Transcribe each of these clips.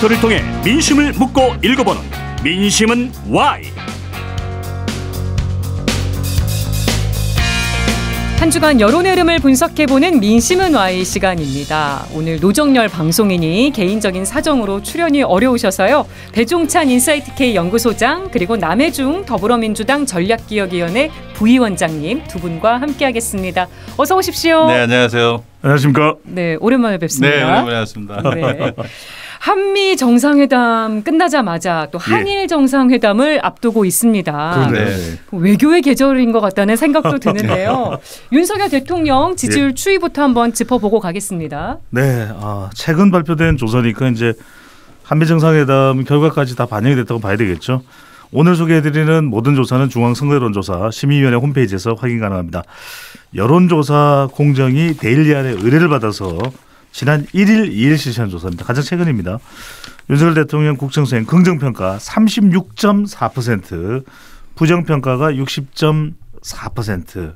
빅터를 통해 민심을 묻고 읽어보는 민심은 Y. 한 주간 여론의 흐름을 분석해보는 민심은 Y 시간입니다. 오늘 노정열 방송인이 개인적인 사정으로 출연이 어려우셔서요. 배종찬 인사이트K 연구소장 그리고 남해중 더불어민주당 전략기획위원회 부위원장님 두 분과 함께하겠습니다. 어서 오십시오. 네, 안녕하세요. 안녕하십니까. 네, 오랜만에 뵙습니다. 네, 오랜만에 뵙습니다. 네. 한미 정상회담 끝나자마자 또 예. 한일 정상회담을 앞두고 있습니다. 그러네. 네. 뭐 외교의 계절인 것 같다는 생각도 네. 드는데요. 윤석열 대통령 지지율 예. 추이부터 한번 짚어보고 가겠습니다. 네, 아, 최근 발표된 조사니까 이제 한미 정상회담 결과까지 다 반영이 됐다고 봐야 되겠죠. 오늘 소개해드리는 모든 조사는 중앙선거여론조사 심의위원회 홈페이지에서 확인 가능합니다. 여론조사 공정이 데일리 안에 의뢰를 받아서 지난 1일 2일 실시한 조사입니다. 가장 최근입니다. 윤석열 대통령 국정수행 긍정평가 36.4%, 부정평가가 60.4%.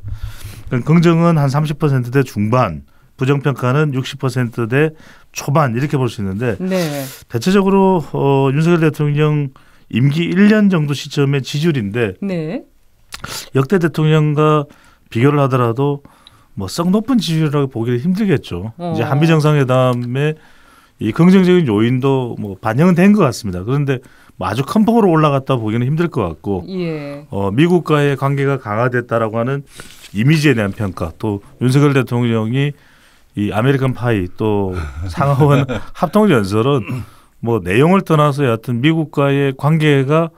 그러니까 긍정은 한 30%대 중반, 부정평가는 60%대 초반 이렇게 볼 수 있는데 네. 대체적으로 어, 윤석열 대통령 임기 1년 정도 시점의 지지율인데 네. 역대 대통령과 비교를 하더라도 뭐썩 높은 지지율이라고 보기는 힘들겠죠. 어. 이제 한미 정상회담에 이 긍정적인 요인도 뭐 반영은 된 것 같습니다. 그런데 뭐 아주 큰 폭으로 올라갔다 보기는 힘들 것 같고 예. 어, 미국과의 관계가 강화됐다라고 하는 이미지에 대한 평가 또 윤석열 대통령이 이 아메리칸 파이 또 상하원 합동 연설은 뭐 내용을 떠나서 여하튼 미국과의 관계가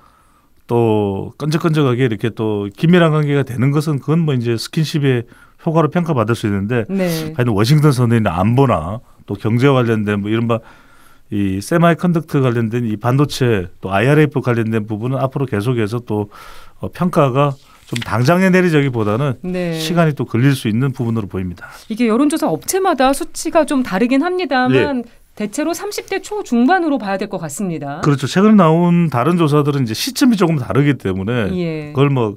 또 끈적끈적하게 이렇게 또 긴밀한 관계가 되는 것은 그건 뭐 이제 스킨십의 효과로 평가받을 수 있는데 네. 하여튼 워싱턴 선언이나 안보나 또 경제 관련된 뭐 이른바 이세마이컨덕트 관련된 이 반도체 또 IRF 관련된 부분은 앞으로 계속해서 또 어, 평가가 좀 당장에 내리자기보다는 네. 시간이 또 걸릴 수 있는 부분으로 보입니다. 이게 여론조사 업체마다 수치가 좀 다르긴 합니다만 예. 대체로 30대 초 중반으로 봐야 될 것 같습니다. 그렇죠. 최근 나온 다른 조사들은 이제 시점이 조금 다르기 때문에 예. 그걸 뭐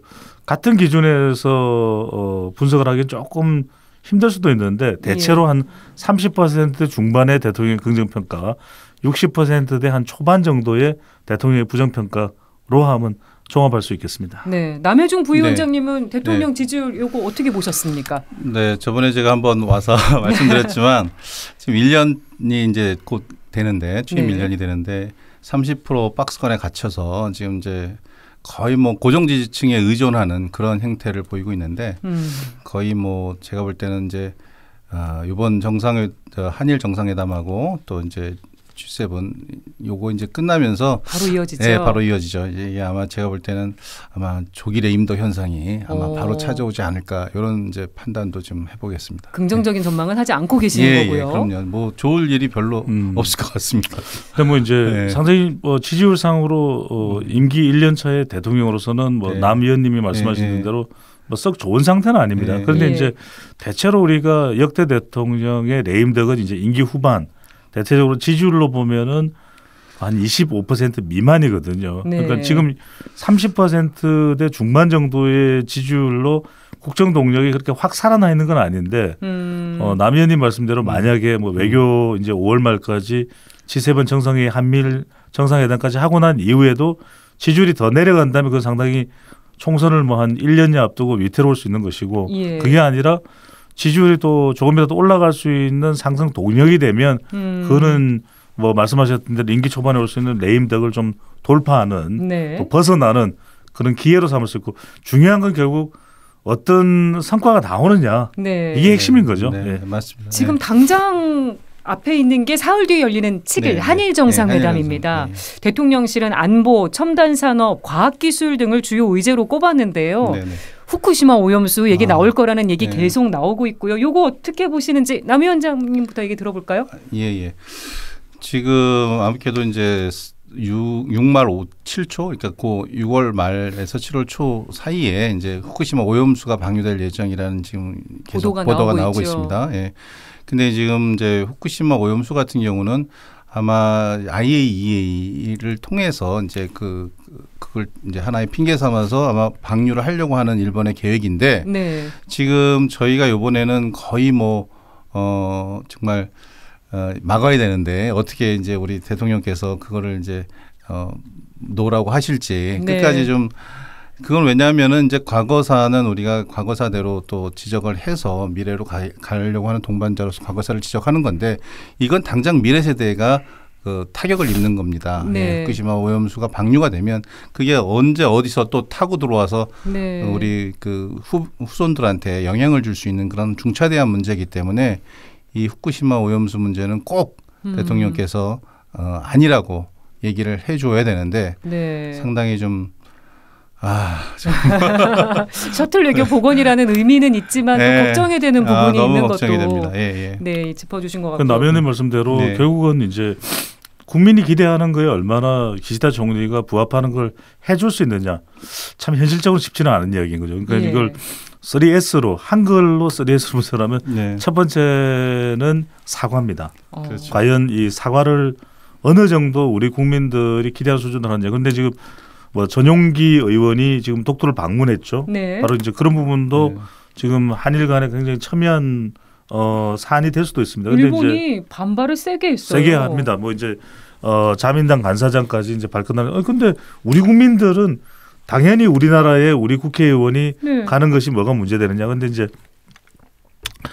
같은 기준에서 어, 분석을 하기 조금 힘들 수도 있는데 대체로 예. 한30% 중반의 대통령 긍정평가, 60%대 한 초반 정도의 대통령의 부정평가로 하면 종합할 수 있겠습니다. 네, 남해중 부위원장님은 네. 대통령 네. 지지율 요거 어떻게 보셨습니까? 네, 저번에 제가 한번 와서 말씀드렸지만 지금 1년이 이제 곧 되는데 취임 네. 1년이 되는데 30% 박스권에 갇혀서 지금 이제 거의 뭐 고정 지지층에 의존하는 그런 행태를 보이고 있는데 음. 거의 뭐 제가 볼 때는 이제 아, 이번 정상회 어, 한일 정상회담하고 또 이제 G7 요거 이제 끝나면서 바로 이어지죠. 네, 바로 이어지죠. 이게 아마 제가 볼 때는 아마 조기레임덕 현상이 아마 오. 바로 찾아오지 않을까 이런 이제 판단도 좀 해보겠습니다. 긍정적인 네. 전망은 하지 않고 계시는 예, 예 거고요. 예, 그럼요. 뭐 좋을 일이 별로 음. 없을 것 같습니다. 근데 뭐 이제 네. 상당히 뭐 지지율 상으로 어 음. 임기 1년 차의 대통령으로서는 뭐남 네. 의원님이 말씀하시는 대로 뭐 썩 좋은 상태는 아닙니다. 그런데 예. 이제 대체로 우리가 역대 대통령의 레임덕은 이제 임기 후반 대체적으로 지지율로 보면은 한 25% 미만이거든요. 네. 그러니까 지금 30%대 중반 정도의 지지율로 국정 동력이 그렇게 확 살아나 있는 건 아닌데 음. 어, 남 의원님 말씀대로 음. 만약에 뭐 외교 이제 5월 말까지 G7 정상회 한미일 정상회담까지 하고 난 이후에도 지지율이 더 내려간다면 그 상당히 총선을 뭐 한1년 앞두고 위태로울 수 있는 것이고 예. 그게 아니라 지지율이 또 조금이라도 올라갈 수 있는 상승 동력이 되면 음. 그거는 뭐 말씀하셨던 대로 임기 초반에 올 수 있는 레임덕을 좀 돌파하는 네. 또 벗어나는 그런 기회로 삼을 수 있고 중요한 건 결국 어떤 성과가 나오느냐 네. 이게 핵심인 거죠. 네, 네. 맞습니다. 지금 네. 당장 앞에 있는 게 사흘 뒤에 열리는 7일 한일 정상회담입니다. 대통령실은 안보, 첨단 산업, 과학 기술 등을 주요 의제로 꼽았는데요. 후쿠시마 오염수 얘기 아, 나올 거라는 얘기 네. 계속 나오고 있고요. 요거 어떻게 보시는지 남 위원장님부터 얘기 들어볼까요? 예, 예. 지금 아무래도 이제 6, 6말 5, 7초, 그러니까 그 6월 말에서 7월 초 사이에 이제 후쿠시마 오염수가 방류될 예정이라는 지금 계속 보도가, 보도가 나오고, 나오고 있습니다. 예. 근데 지금 이제 후쿠시마 오염수 같은 경우는 아마 IAEA를 통해서 이제 그, 그 그걸 이제 하나의 핑계 삼아서 아마 방류를 하려고 하는 일본의 계획인데 네. 지금 저희가 요번에는 거의 뭐 어, 정말 어, 막아야 되는데 어떻게 이제 우리 대통령께서 그거를 이제 어, 노라고 하실지 네. 끝까지 좀 그건 왜냐하면은 이제 과거사는 우리가 과거사대로 또 지적을 해서 미래로 가, 가려고 하는 동반자로서 과거사를 지적하는 건데 이건 당장 미래 세대가 그 타격을 입는 겁니다. 예, 네. 후쿠시마 오염수가 방류가 되면 그게 언제 어디서 또 타고 들어와서 네. 우리 그 후, 후손들한테 영향을 줄 수 있는 그런 중차대한 문제이기 때문에 이 후쿠시마 오염수 문제는 꼭 음. 대통령께서 어, 아니라고 얘기를 해줘야 되는데 네. 상당히 좀 아, 셔틀 외교 복원이라는 의미는 있지만 네. 걱정이 되는 부분이 아, 있는 것도 됩니다. 예, 예. 네 짚어주신 것 그 같고 남현의 말씀대로 네. 결국은 이제 국민이 기대하는 거에 얼마나 기시다 정리가 부합하는 걸 해줄 수 있느냐 참 현실적으로 쉽지는 않은 이야기인 거죠. 그러니까 예. 이걸 3S로 한글로 3S로 쓰라면 네. 첫 번째는 사과입니다. 어. 그렇죠. 과연 이 사과를 어느 정도 우리 국민들이 기대할 수준으로 하느냐. 그런데 지금 뭐 전용기 의원이 지금 독도를 방문했죠. 네. 바로 이제 그런 부분도 네. 지금 한일 간에 굉장히 첨예한 어, 사안이 될 수도 있습니다. 일본이 반발을 세게 했어요. 세게 합니다. 뭐 이제 어, 자민당 간사장까지 이제 발끈하는. 어, 근데 우리 국민들은 당연히 우리나라에 우리 국회의원이 네. 가는 것이 뭐가 문제되느냐. 근데 이제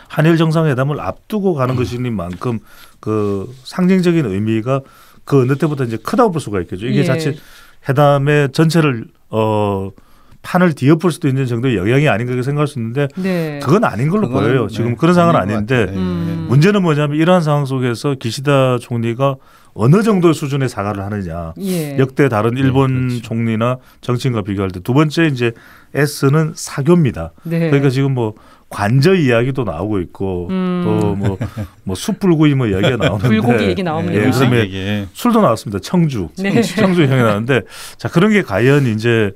한일 정상회담을 앞두고 가는 음. 것이만큼그 상징적인 의미가 그 어느 때보다 이제 크다고 볼 수가 있겠죠. 이게 예. 자칫 회담의 전체를 어 판을 뒤엎을 수도 있는 정도의 영향이 아닌가 생각할 수 있는데 네. 그건 아닌 걸로 보여요. 지금 네. 그런 상황은 아닌데 음. 문제는 뭐냐면 이러한 상황 속에서 기시다 총리가 어느 정도 의 수준의 사과를 하느냐. 예. 역대 다른 일본 네, 총리나 정치인과 비교할 때 두 번째 이제 S는 사교입니다. 그러니까 지금 뭐 관저 이야기도 나오고 있고 음. 또뭐 뭐 숯불구이 뭐 이야기가 나오는데 불고기 얘기 나옵니다. 예, 그다음에 술도 나왔습니다. 청주, 청주, 청주 향이 나는데 자 그런 게 과연 이제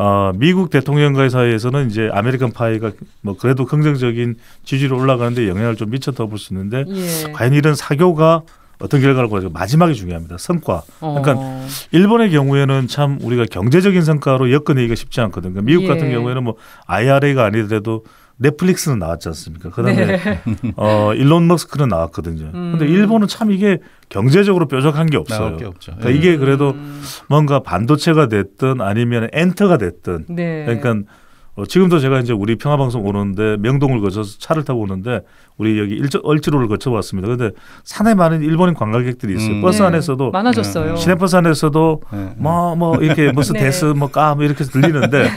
어, 미국 대통령과의 사이에서는 이제 아메리칸 파이가 뭐 그래도 긍정적인 지지로 올라가는데 영향을 좀 미쳤다 고볼 수 있는데 예. 과연 이런 사교가 어떤 결과를 가지고 마지막이 중요합니다. 성과. 그러니까 어. 일본의 경우에는 참 우리가 경제적인 성과로 엮어내기가 쉽지 않거든요. 그러니까 미국 예. 같은 경우에는 뭐 IRA가 아니더라도 넷플릭스는 나왔지 않습니까? 그다음에 네. 어 일론 머스크는 나왔거든요. 음. 근데 일본은 참 이게 경제적으로 뾰족한 게 없어요. 게 그러니까 음. 이게 그래도 뭔가 반도체가 됐든 아니면 엔터가 됐든 네. 그러니까 어, 지금도 제가 이제 우리 평화방송 오는데 명동을 거쳐서 차를 타고 오는데 우리 여기 일저, 얼지로를 거쳐왔습니다. 근데 산에 많은 일본인 관광객들이 있어요. 음. 버스 네. 안에서도 많아졌어요. 네. 네. 시내버스 안에서도 뭐뭐 네. 뭐, 뭐 이렇게 무슨 네. 데스 뭐까뭐 뭐 이렇게 들리는데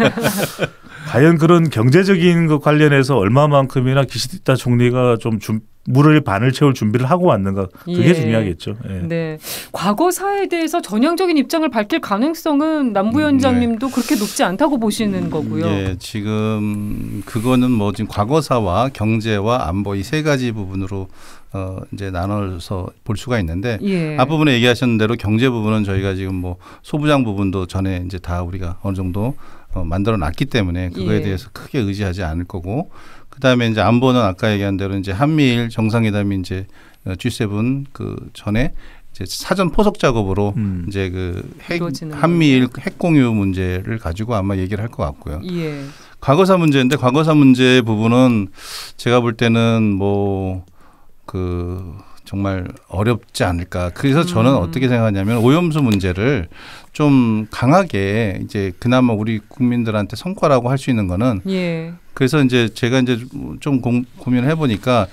과연 그런 경제적인 것 관련해서 얼마만큼이나 기시다 총리가 좀 준, 물을 반을 채울 준비를 하고 왔는가 그게 예. 중요하겠죠. 예. 네, 과거사에 대해서 전향적인 입장을 밝힐 가능성은 남부위원장님도 네. 그렇게 높지 않다고 보시는 음, 거고요. 예, 지금 그거는 뭐 지금 과거사와 경제와 안보 이 세 가지 부분으로 어 이제 나눠서 볼 수가 있는데 예. 앞부분에 얘기하셨는 대로 경제 부분은 저희가 지금 뭐 소부장 부분도 전에 이제 다 우리가 어느 정도 어, 만들어 놨기 때문에 그거에 예. 대해서 크게 의지하지 않을 거고 그다음에 이제 안보는 아까 얘기한 대로 이제 한미일 정상회담이 이제 어, G7 그 전에 이제 사전 포석 작업으로 음. 이제 그 핵, 한미일 핵 공유 문제를 가지고 아마 얘기를 할 것 같고요. 예. 과거사 문제인데 과거사 문제 부분은 제가 볼 때는 뭐그 정말 어렵지 않을까. 그래서 저는 음. 어떻게 생각하냐면 오염수 문제를 좀 강하게 이제 그나마 우리 국민들한테 성과라고 할 수 있는 거는 예. 그래서 이제 제가 이제 좀 공, 고민을 해보니까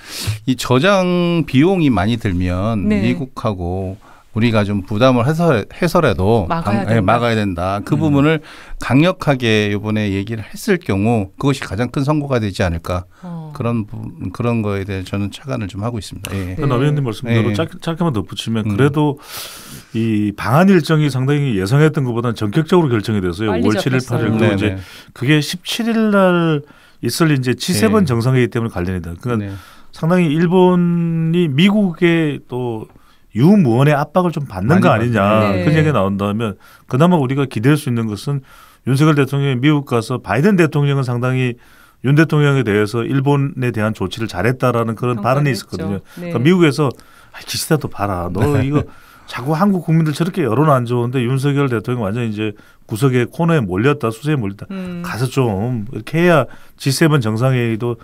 이 저장 비용이 많이 들면 네. 미국하고 우리가 좀 부담을 해서 해서라도 막아야, 강, 예, 막아야 된다. 그 음. 부분을 강력하게 이번에 얘기를 했을 경우 그것이 가장 큰선거가 되지 않을까 어. 그런 부분, 그런 거에 대해 저는 착안을좀 하고 있습니다. 예. 네. 그 남 의원님 말씀대로 예. 짧게, 만 덧붙이면 음. 그래도 이 방한 일정이 상당히 예상했던 것보다는 전격적으로 결정이 돼서요. 5월 7일, 8일 그 이제 네, 네. 그게 17일 날 있을 이제 G7 네. 정상회의 때문에 관련이다. 그러 그러니까 네. 상당히 일본이 미국의 또 유무원의 압박을 좀 받는 거 아니냐 그 네. 그런 얘기가 나온다면 그나마 우리가 기댈수 있는 것은 윤석열 대통령이 미국 가서 바이든 대통령은 상당히 윤 대통령에 대해서 일본에 대한 조치를 잘했다라는 그런 발언이 있었거든요. 네. 그러니까 미국에서 아, 기시다도 봐라. 너 네. 이거 자꾸 한국 국민들 저렇게 여론 안 좋은데 윤석열 대통령 완전 이제 구석에 코너에 몰렸다 수세에 몰렸다 음. 가서 좀 이렇게 해야 G7 정상회의도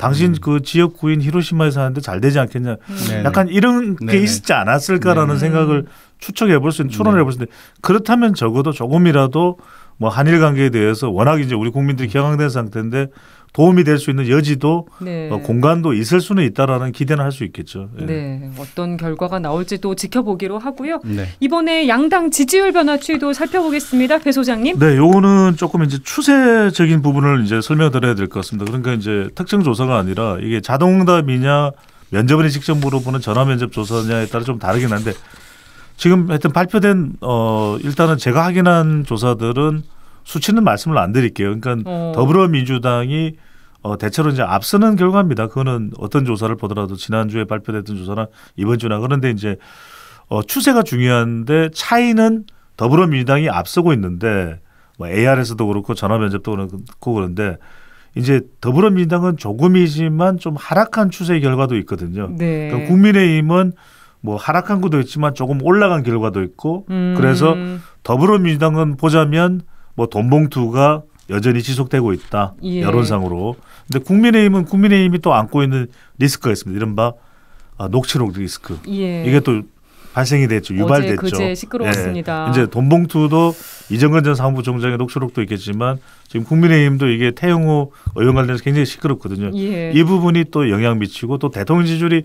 당신 음. 그 지역구인 히로시마에 사는데 잘 되지 않겠냐. 음. 약간 이런 네네. 게 있지 않았을까라는 네네. 음. 생각을 추측해 볼 수 있는 추론해 네. 을볼수 있는데 그렇다면 적어도 조금이라도 뭐 한일 관계에 대해서 워낙 이제 우리 국민들이 음. 경황된 상태인데 도움이 될 수 있는 여지도 네. 어, 공간도 있을 수는 있다라는 기대는 할 수 있겠죠. 예. 네, 어떤 결과가 나올지도 지켜보기로 하고요. 네. 이번에 양당 지지율 변화 추이도 살펴보겠습니다, 배 소장님. 네, 요거는 조금 이제 추세적인 부분을 이제 설명드려야 될 것 같습니다. 그러니까 이제 특정 조사가 아니라 이게 자동응답이냐 면접원이 직접 물어보는 전화 면접 조사냐에 따라 좀 다르긴 한데 지금 하여튼 발표된 어 일단은 제가 확인한 조사들은 수치는 말씀을 안 드릴게요. 그러니까 어. 더불어민주당이 어, 대체로 이제 앞서는 결과입니다. 그거는 어떤 조사를 보더라도 지난주에 발표됐던 조사나 이번 주나 그런데 이제 어, 추세가 중요한데 차이는 더불어민주당이 앞서고 있는데 뭐 AR에서도 그렇고 전화 면접도 그렇고 그런데 이제 더불어민주당은 조금이지만 좀 하락한 추세의 결과도 있거든요. 네. 그러니까 국민의힘은 뭐 하락한 것도 있지만 조금 올라간 결과도 있고 음. 그래서 더불어민주당은 보자면 뭐 돈봉투가 여전히 지속되고 있다 예. 여론상으로. 근데 국민의힘은 국민의힘이 또 안고 있는 리스크가 있습니다. 이른바 아, 녹취록 리스크. 예. 이게 또 발생이 됐죠. 유발됐죠. 어제 그제 시끄러웠습니다. 예. 이제 돈봉투도 이정근 전 사무부 총장의 녹취록도 있겠지만 지금 국민의힘도 이게 태영호 의원 관련해서 굉장히 시끄럽거든요. 예. 이 부분이 또 영향 미치고 또 대통령 지지율이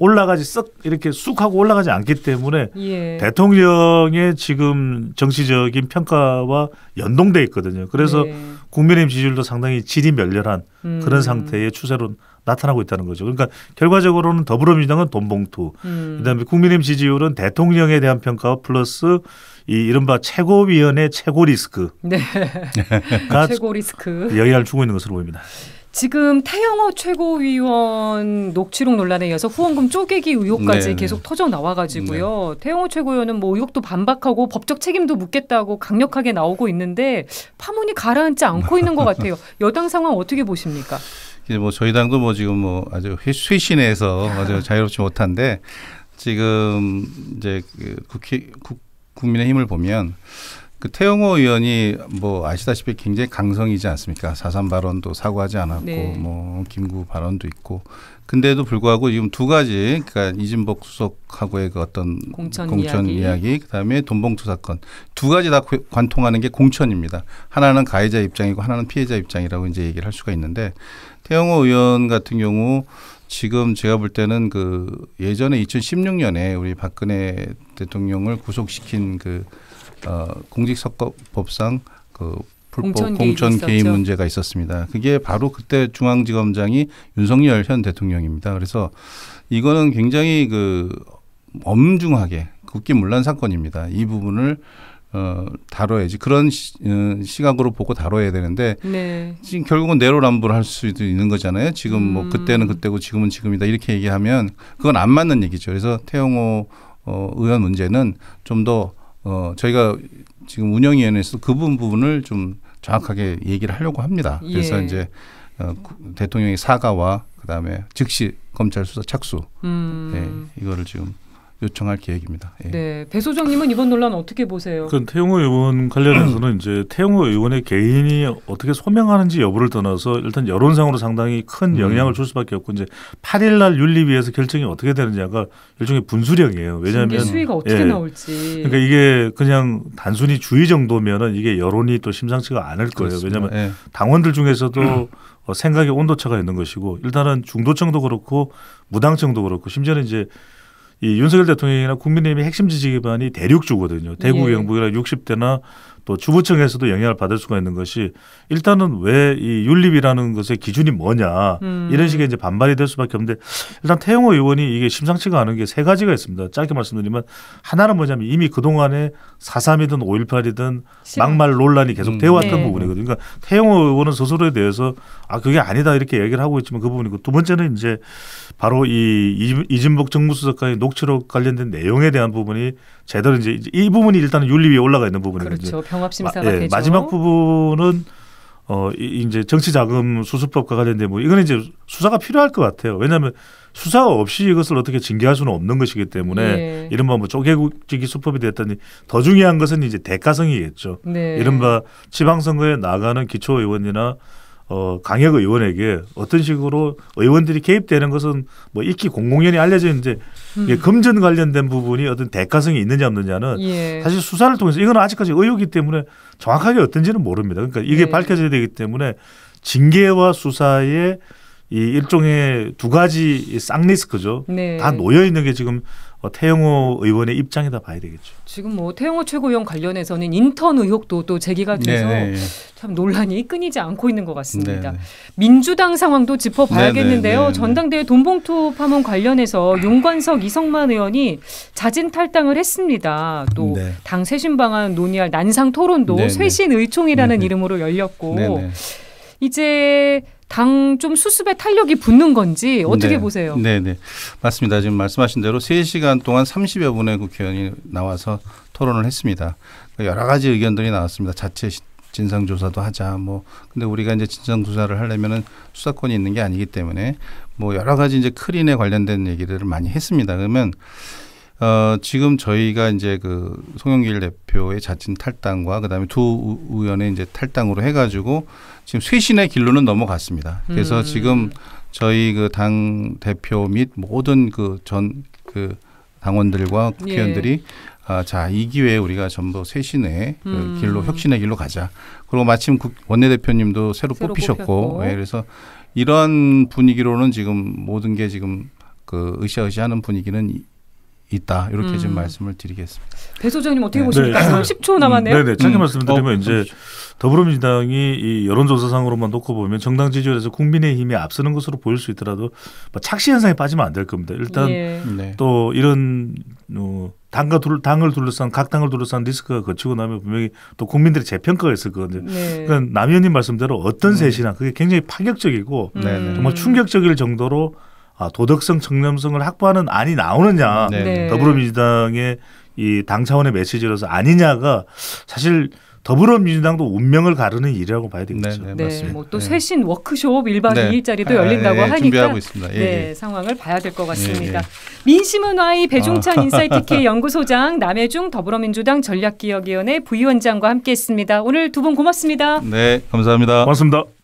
올라가지 썩 이렇게 쑥 하고 올라가지 않기 때문에 예. 대통령의 지금 정치적인 평가와 연동돼 있거든요. 그래서 예. 국민의힘 지지율도 상당히 질이 멸렬한 음. 그런 상태의 추세로 나타나고 있다는 거죠. 그러니까 결과적으로는 더불어민주당은 돈봉투, 음. 그다음에 국민의힘 지지율은 대통령에 대한 평가 플러스 이 이른바 최고위원회 최고 리스크가 네. 최고 리스크 영향을 주고 있는 것으로 보입니다. 지금 태영호 최고위원 녹취록 논란에 이어서 후원금 쪼개기 의혹까지 네 계속 터져 나와가지고요. 네. 태영호 최고위원은 뭐 의혹도 반박하고 법적 책임도 묻겠다고 강력하게 나오고 있는데 파문이 가라앉지 않고 있는 것 같아요. 여당 상황 어떻게 보십니까? 뭐 저희 당도 뭐 지금 뭐 아주 쇄신해서 아주 자유롭지 못한데 지금 이제 그 국회 국, 국민의힘을 보면 그 태영호 의원이 뭐 아시다시피 굉장히 강성이지 않습니까? 사산 발언도 사과하지 않았고 네. 뭐 김구 발언도 있고 근데도 불구하고 지금 두 가지 그러니까 이진복 수석하고의 그 어떤 공천, 공천 이야기. 이야기. 그다음에 돈봉투 사건 두 가지 다 관통하는 게 공천입니다. 하나는 가해자 입장이고 하나는 피해자 입장이라고 이제 얘기를 할 수가 있는데 태영호 의원 같은 경우 지금 제가 볼 때는 그 예전에 2016년에 우리 박근혜 대통령을 구속시킨 그 어, 공직선거법상 그 불법 공천, 개입 문제가 있었습니다. 그게 바로 그때 중앙지검장이 윤석열 현 대통령입니다. 그래서 이거는 굉장히 그 엄중하게 국기문란 사건입니다. 이 부분을 어, 다뤄야지 그런 시, 어, 시각으로 보고 다뤄야 되는데 네. 지금 결국은 내로남불 할 수도 있는 거잖아요. 지금 뭐 음. 뭐 그때는 그때고 지금은 지금이다 이렇게 얘기하면 그건 안 맞는 얘기죠. 그래서 태영호 어, 의원 문제는 좀더 어, 저희가 지금 운영위원회에서 그 부분 부분을 좀 정확하게 얘기를 하려고 합니다. 그래서 예. 이제 어, 대통령의 사과와 그다음에 즉시 검찰 수사 착수 음. 네, 이거를 지금 요청할 계획입니다. 예. 네, 배 소장님은 이번 논란 어떻게 보세요? 그 태용호 의원 관련해서는 이제 태용호 의원의 개인이 어떻게 소명하는지 여부를 떠나서 일단 여론상으로 상당히 큰 음. 영향을 줄 수밖에 없고 이제 8일 날 윤리위에서 결정이 어떻게 되느냐가 일종의 분수령이에요. 왜냐하면 수위가 어떻게 예. 나올지. 그러니까 이게 그냥 단순히 주의 정도면은 이게 여론이 또 심상치가 않을 거예요. 그렇습니다. 왜냐하면 예. 당원들 중에서도 어, 생각의 온도차가 있는 것이고 일단은 중도층도 그렇고 무당층도 그렇고 심지어는 이제 이 윤석열 대통령이나 국민의힘의 핵심 지지 기반이 대륙주거든요. 대구, 예. 경북이나 60대나 또 주부청에서도 영향을 받을 수가 있는 것이 일단은 왜 이 윤립이라는 것의 기준이 뭐냐 음. 이런 식의 이제 반발이 될 수밖에 없는데 일단 태영호 의원이 이게 심상치가 않은 게 세 가지가 있습니다. 짧게 말씀드리면 하나는 뭐냐면 이미 그동안에 4.3이든 5.18이든 막말 논란이 계속 음. 되어 왔던 네. 부분이거든요. 그러니까 태영호 의원은 스스로에 대해서 아 그게 아니다 이렇게 얘기를 하고 있지만 그 부분이고 두 번째는 이제 바로 이 이진복 정무수석과의 녹취록 관련된 내용에 대한 부분이 제대로 이제 이 부분이 일단은 윤리위에 올라가 있는 부분이거든요. 그렇죠. 종합심사가 마, 예, 되죠. 마지막 부분은 어 이, 이제 정치자금 수수법과 관련된 뭐 이거는 이제 수사가 필요할 것 같아요. 왜냐하면 수사 없이 이것을 어떻게 징계할 수는 없는 것이기 때문에 예. 이른바 뭐 쪼개기 수법이 됐더니더 중요한 것은 이제 대가성이겠죠. 네. 이른바 지방선거에 나가는 기초의원이나 어, 강혁 의원에게 어떤 식으로 의원들이 개입되는 것은 뭐 익히 공공연히 알려져 있는데 음. 예, 금전 관련된 부분이 어떤 대가성이 있느냐 없느냐는 예. 사실 수사를 통해서 이건 아직까지 의혹이기 때문에 정확하게 어떤지는 모릅니다. 그러니까 이게 예. 밝혀져야 되기 때문에 징계와 수사의 이 일종의 두 가지 쌍리스크죠. 네. 다 놓여 있는 게 지금 어, 태영호 의원의 입장이다 봐야 되겠죠. 지금 뭐 태영호 최고위원 관련해서는 인턴 의혹도 또 제기가 돼서 네네. 네, 네. 참 논란이 끊이지 않고 있는 것 같습니다. 네네. 네. 민주당 상황도 짚어봐야겠는데요. 네네. 전당대회 돈봉투 파문 관련해서 윤관석 이성만 의원이 자진 탈당을 했습니다. 또당 쇄신 방안 논의할 난상 토론도 쇄신 의총이라는 이름으로 열렸고 이제 당좀 수습에 탄력이 붙는 건지 어떻게 네. 보세요? 네, 네. 맞습니다. 지금 말씀하신 대로 세시간 동안 삼십여 분의 국회의원이 나와서 토론을 했습니다. 그러니까 여러 가지 의견들이 나왔습니다. 자체 진상 조사도 하자 뭐 근데 우리가 이제 진상 조사를 하려면은 수사권이 있는 게 아니기 때문에 뭐 여러 가지 이제 크린에 관련된 얘기들을 많이 했습니다. 그러면 어 지금 저희가 이제 그 송영길 대표의 자진 탈당과 그다음에 두 의원의 이제 탈당으로 해 가지고 지금 쇄신의 길로는 넘어갔습니다. 그래서 음. 지금 저희 그 당 대표 및 모든 그 전그 그 당원들과 예. 국회의원들이 예. 아, 자, 이 기회에 우리가 전부 쇄신의 그 음. 길로 혁신의 길로 가자. 그리고 마침 국, 원내대표님도 새로, 새로 뽑히셨고, 예, 그래서 이런 분위기로는 지금 모든 게 지금 그 으쌰으쌰하는 분위기는 있다 이렇게 음. 좀 말씀을 드리겠습니다. 배 소장님 어떻게 네. 보십니까? 네. 30초 남았네요. 네네 음. 네. 짧게 음. 말씀드리면 어, 이제 30초. 더불어민주당이 이 여론조사상으로만 놓고 보면 정당 지지율에서 국민의힘이 앞서는 것으로 보일 수 있더라도 뭐 착시 현상에 빠지면 안 될 겁니다. 일단 예. 네. 또 이런 어, 당과 둘, 당을 둘러싼 각 당을 둘러싼 리스크가 거치고 나면 분명히 또 국민들의 재평가가 있을 거거든요. 네. 그러니까 남 의원님 말씀대로 어떤 음. 셋이나 그게 굉장히 파격적이고 음. 네, 네. 정말 충격적일 정도로 아, 도덕성 청렴성을 확보하는 안이 나오느냐 네. 더불어민주당의 이 당 차원의 메시지로서 아니냐가 사실 더불어민주당도 운명을 가르는 일이라고 봐야 되겠죠. 네네, 네, 네, 네 뭐또 네. 쇄신 워크숍 1박 2일짜리도 아, 열린다고 아, 예, 하니까 예, 네, 예. 상황을 봐야 될것 예, 같습니다. 예. 민심은 와이 배종찬 아. 인사이트K 연구소장 남해중 더불어민주당 전략기획위원회 부위원장과 함께했습니다. 오늘 두 분 고맙습니다. 네, 감사합니다. 고맙습니다.